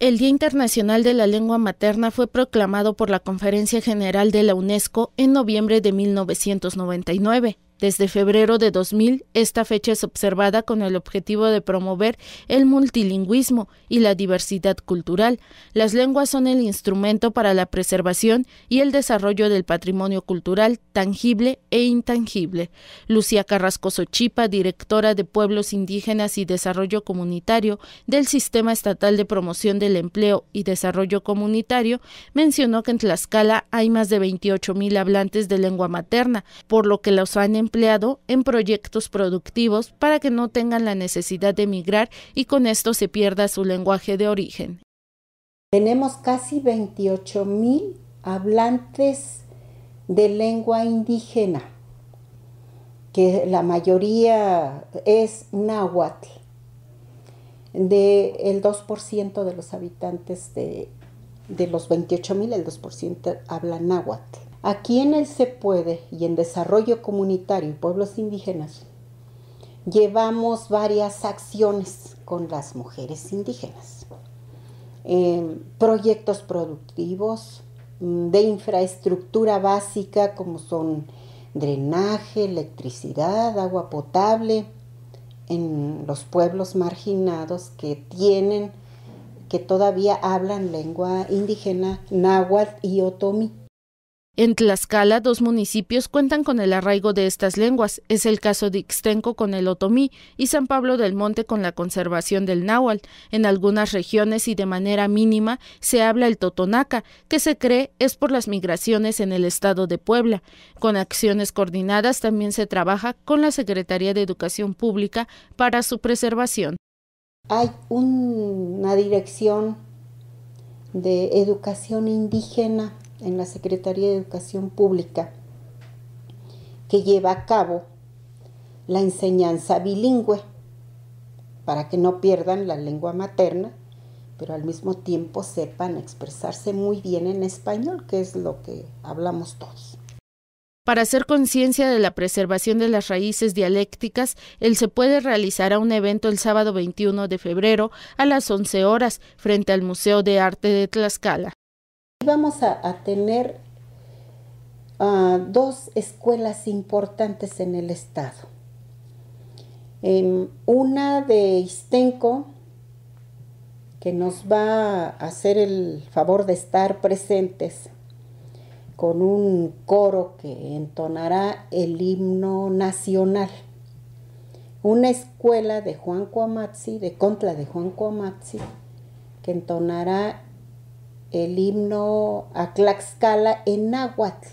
El Día Internacional de la Lengua Materna fue proclamado por la Conferencia General de la UNESCO en noviembre de 1999. Desde febrero de 2000, esta fecha es observada con el objetivo de promover el multilingüismo y la diversidad cultural. Las lenguas son el instrumento para la preservación y el desarrollo del patrimonio cultural tangible e intangible. Lucía Carrasco Sochipa, directora de Pueblos Indígenas y Desarrollo Comunitario del Sistema Estatal de Promoción del Empleo y Desarrollo Comunitario, mencionó que en Tlaxcala hay más de 28 mil hablantes de lengua materna, por lo que los han empleado en proyectos productivos para que no tengan la necesidad de emigrar y con esto se pierda su lenguaje de origen. Tenemos casi 28 mil hablantes de lengua indígena, que la mayoría es náhuatl, del 2% de los habitantes de, de los 28 mil, el 2% habla náhuatl. Aquí en el Se Puede y en Desarrollo Comunitario y Pueblos Indígenas llevamos varias acciones con las mujeres indígenas. Em, proyectos productivos mm, de infraestructura básica como son drenaje, electricidad, agua potable en los pueblos marginados que tienen, que todavía hablan lengua indígena náhuatl y otomí en Tlaxcala, dos municipios cuentan con el arraigo de estas lenguas. Es el caso de Ixtenco con el otomí y San Pablo del Monte con la conservación del náhuatl. En algunas regiones y de manera mínima se habla el totonaca, que se cree es por las migraciones en el estado de Puebla. Con acciones coordinadas también se trabaja con la Secretaría de Educación Pública para su preservación. Hay una dirección de educación indígena en la Secretaría de Educación Pública que lleva a cabo la enseñanza bilingüe para que no pierdan la lengua materna, pero al mismo tiempo sepan expresarse muy bien en español, que es lo que hablamos todos. Para hacer conciencia de la preservación de las raíces dialécticas, el se puede realizar a un evento el sábado 21 de febrero a las 11 horas frente al Museo de Arte de Tlaxcala vamos a, tener ah, dos escuelas importantes en el estado. En em, una de Istenco, que nos va a hacer el favor de estar presentes con un coro que entonará el himno nacional. Una escuela de Juan Cuamazzi, de Contra de Juan Cuamazzi, que entonará el himno a Tlaxcala en Nahuatl.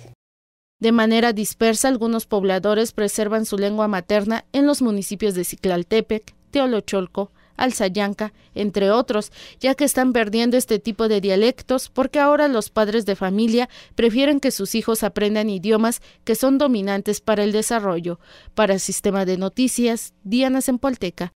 De manera dispersa, algunos pobladores preservan su lengua materna en los municipios de Ciclaltepec, Teolocholco, Alzayanca, entre otros, ya que están perdiendo este tipo de dialectos porque ahora los padres de familia prefieren que sus hijos aprendan idiomas que son dominantes para el desarrollo. Para el Sistema de Noticias, Diana Polteca.